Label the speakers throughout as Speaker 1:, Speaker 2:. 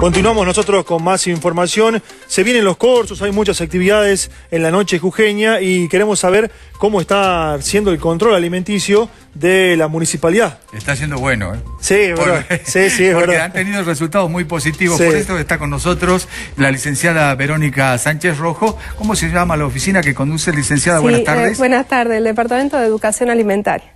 Speaker 1: Continuamos nosotros con más información. Se vienen los cursos, hay muchas actividades en la noche jujeña y queremos saber cómo está siendo el control alimenticio de la municipalidad.
Speaker 2: Está siendo bueno, ¿eh?
Speaker 1: Sí, es sí, sí, es porque han
Speaker 2: tenido resultados muy positivos. Por esto está con nosotros la licenciada Verónica Sánchez Rojo. ¿Cómo se llama la oficina que conduce, licenciada? buenas tardes. Eh,
Speaker 3: buenas tardes, el Departamento de Educación Alimentaria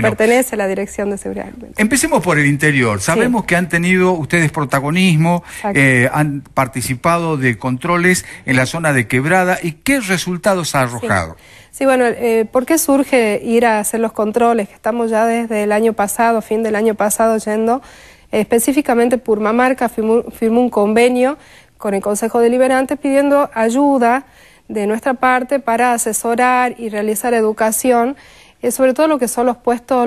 Speaker 3: pertenece a la Dirección de Seguridad
Speaker 2: Empecemos por el interior. Sabemos que han tenido ustedes protagonismo, eh, han participado de controles en la zona de Quebrada y qué resultados ha arrojado.
Speaker 3: Sí, bueno, eh, ¿por qué surge ir a hacer los controles? Estamos ya desde el año pasado, fin del año pasado, yendo. Eh, específicamente Purmamarca Mamarca... firmó un convenio con el Consejo Deliberante pidiendo ayuda de nuestra parte para asesorar y realizar educación sobre todo lo que son los puestos,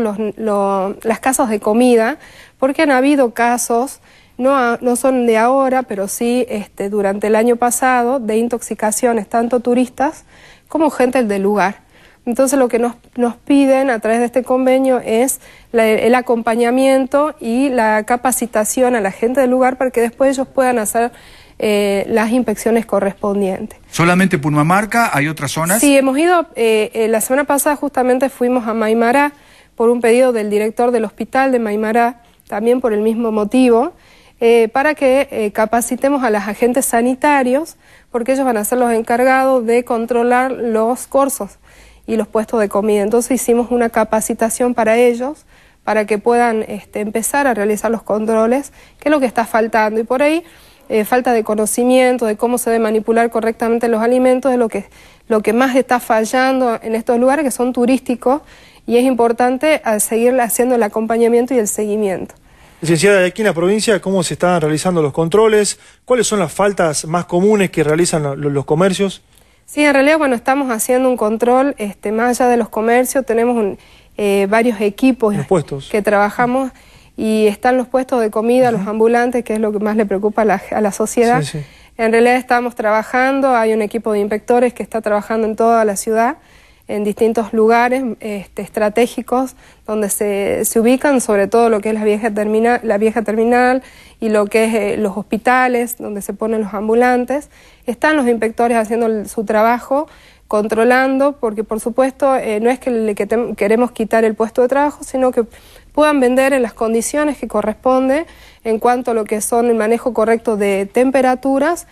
Speaker 3: las casas de comida, porque han habido casos, no, no son de ahora, pero sí este, durante el año pasado, de intoxicaciones, tanto turistas como gente del lugar. Entonces lo que nos, nos, piden a través de este convenio es el acompañamiento y la capacitación a la gente del lugar para que después ellos puedan hacer eh, las inspecciones correspondientes.
Speaker 2: ¿Solamente Punamarca? ¿Hay otras zonas? Sí,
Speaker 3: hemos ido, eh, eh, la semana pasada justamente fuimos a Maimará por un pedido del director del hospital de Maimará, también por el mismo motivo, para que capacitemos a los agentes sanitarios, porque ellos van a ser los encargados de controlar los cursos y los puestos de comida. Entonces hicimos una capacitación para ellos para que puedan este, empezar a realizar los controles, que es lo que está faltando. Y por ahí eh, falta de conocimiento de cómo se debe manipular correctamente los alimentos, es lo que, lo que más está fallando en estos lugares que son turísticos y es importante eh, seguir haciendo el acompañamiento y el seguimiento.
Speaker 1: Licenciada, aquí en la provincia, ¿cómo se están realizando los controles? ¿Cuáles son las faltas más comunes que realizan los comercios?
Speaker 3: Sí, en realidad, bueno, estamos haciendo un control este, más allá de los comercios, tenemos eh, varios equipos que trabajamos y están los puestos de comida, los ambulantes, que es lo que más le preocupa a la, sociedad. En realidad estamos trabajando, hay un equipo de inspectores que está trabajando en toda la ciudad, en distintos lugares este, estratégicos donde se, ubican sobre todo lo que es la vieja, la vieja terminal y lo que es eh, los hospitales donde se ponen los ambulantes. Están los inspectores haciendo su trabajo, controlando, porque por supuesto eh, no es que que queremos quitar el puesto de trabajo, sino que puedan vender en las condiciones que corresponde en cuanto a lo que son el manejo correcto de temperaturas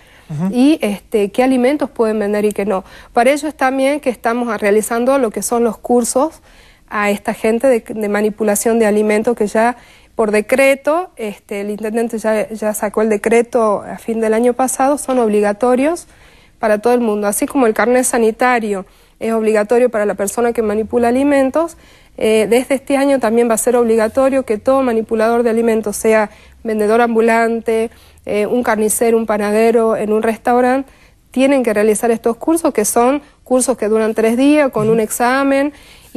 Speaker 3: y este, qué alimentos pueden vender y qué no. Para ello es también que estamos realizando lo que son los cursos a esta gente de, manipulación de alimentos que ya por decreto, este, el intendente ya, ya sacó el decreto a fin del año pasado, son obligatorios para todo el mundo, así como el carnet sanitario es obligatorio para la persona que manipula alimentos, eh, desde este año también va a ser obligatorio que todo manipulador de alimentos, sea vendedor ambulante, eh, un carnicero, un panadero, en un restaurante, tienen que realizar estos cursos, que son cursos que duran tres días con un examen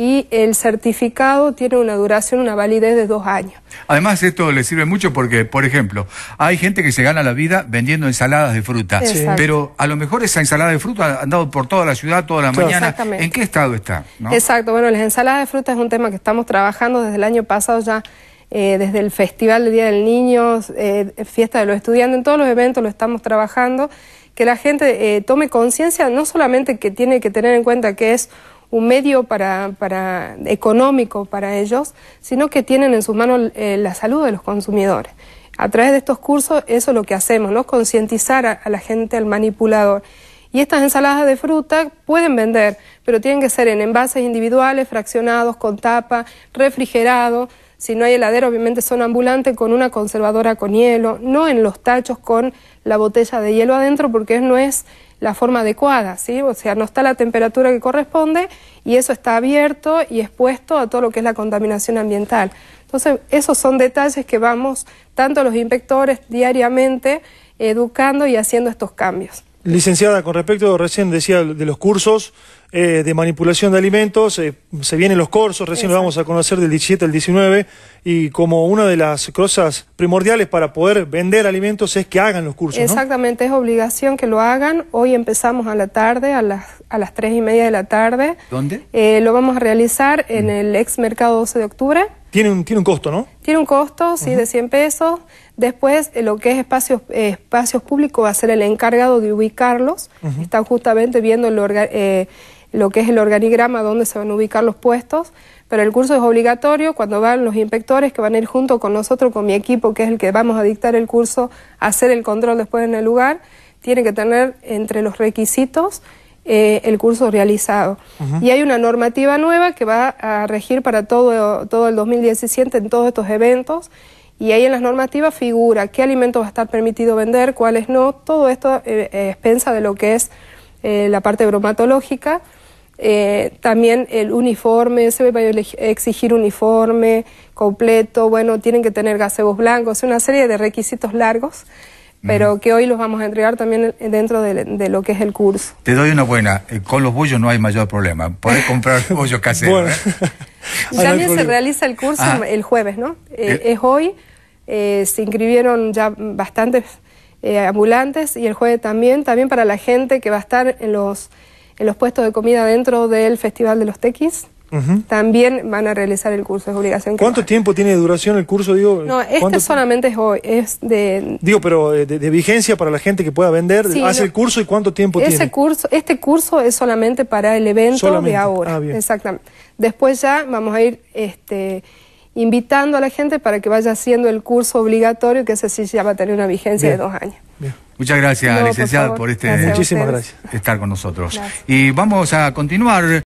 Speaker 3: y el certificado tiene una duración, una validez de dos años.
Speaker 2: Además, esto le sirve mucho porque, por ejemplo, hay gente que se gana la vida vendiendo ensaladas de fruta, pero a lo mejor esa ensalada de fruta ha andado por toda la ciudad, toda la mañana. ¿En qué estado está?
Speaker 3: Exacto, bueno, las ensaladas de fruta es un tema que estamos trabajando desde el año pasado ya. Eh, desde el Festival del Día del Niño, eh, Fiesta de los Estudiantes, en todos los eventos lo estamos trabajando, que la gente eh, tome conciencia, no solamente que tiene que tener en cuenta que es un medio para, para, económico para ellos, sino que tienen en sus manos eh, la salud de los consumidores. A través de estos cursos, eso es lo que hacemos, ¿no? Concientizar a, la gente, al manipulador. Y estas ensaladas de fruta pueden vender, pero tienen que ser en envases individuales, fraccionados, con tapa, refrigerados, si no hay heladero, obviamente son ambulantes con una conservadora con hielo, no en los tachos con la botella de hielo adentro porque no es la forma adecuada, ¿sí? O sea, no está la temperatura que corresponde y eso está abierto y expuesto a todo lo que es la contaminación ambiental. Entonces, esos son detalles que vamos tanto los inspectores diariamente educando y haciendo estos cambios.
Speaker 1: Licenciada, con respecto, recién decía de los cursos eh, de manipulación de alimentos, eh, se vienen los cursos, recién lo vamos a conocer del 17 al 19, y como una de las cosas primordiales para poder vender alimentos es que hagan los cursos.
Speaker 3: Exactamente, es obligación que lo hagan. Hoy empezamos a la tarde, a las, a las 3 y media de la tarde. ¿Dónde? Eh, lo vamos a realizar en mm. el ex mercado 12 de octubre.
Speaker 1: Tiene un, costo, ¿no?
Speaker 3: Tiene un costo, sí, de 100 pesos. Después, eh, lo que es espacios, eh, espacios públicos va a ser el encargado de ubicarlos. Están justamente viendo eh, lo que es el organigrama donde se van a ubicar los puestos. Pero el curso es obligatorio cuando van los inspectores que van a ir junto con nosotros, con mi equipo, que es el que vamos a dictar el curso, a hacer el control después en el lugar. Tienen que tener entre los requisitos eh, el curso realizado. Y hay una normativa nueva que va a regir para todo, todo el 2017 en todos estos eventos. Y ahí en las normativas figura qué alimento va a estar permitido vender, cuáles no. Todo esto eh, eh expensa de lo que es eh, la parte bromatológica. también el uniforme, se va a exigir uniforme completo, bueno, tienen que tener gazebos blancos, una serie de requisitos largos pero que hoy los vamos a entregar también dentro de, lo que es el curso.
Speaker 2: Te doy una buena, eh, con los bollos no hay mayor problema, podés comprar bollos caseros. ¿eh? También se
Speaker 3: realiza el curso ah. el jueves, ¿no? Eh, es hoy, se inscribieron ya bastantes ambulantes y el jueves también, también para la gente que va a estar en los, en los puestos de comida dentro del Festival de los Tequis también van a realizar el curso. de obligación. ¿Cuánto
Speaker 1: tiempo tiene de duración el curso? Digo, no, este
Speaker 3: solamente es hoy. Es de,
Speaker 1: digo, pero eh, de, vigencia para la gente que pueda vender. hace el curso y cuánto tiempo ese tiene.
Speaker 3: Curso, este curso es solamente para el evento de ahora. Ah, exactamente. Después ya vamos a ir... este invitando a la gente para que vaya haciendo el curso obligatorio, que ese sí ya va a tener una vigencia de dos años.
Speaker 2: Muchas gracias, por, este Muchísimas gracias. estar con nosotros. Y vamos a continuar.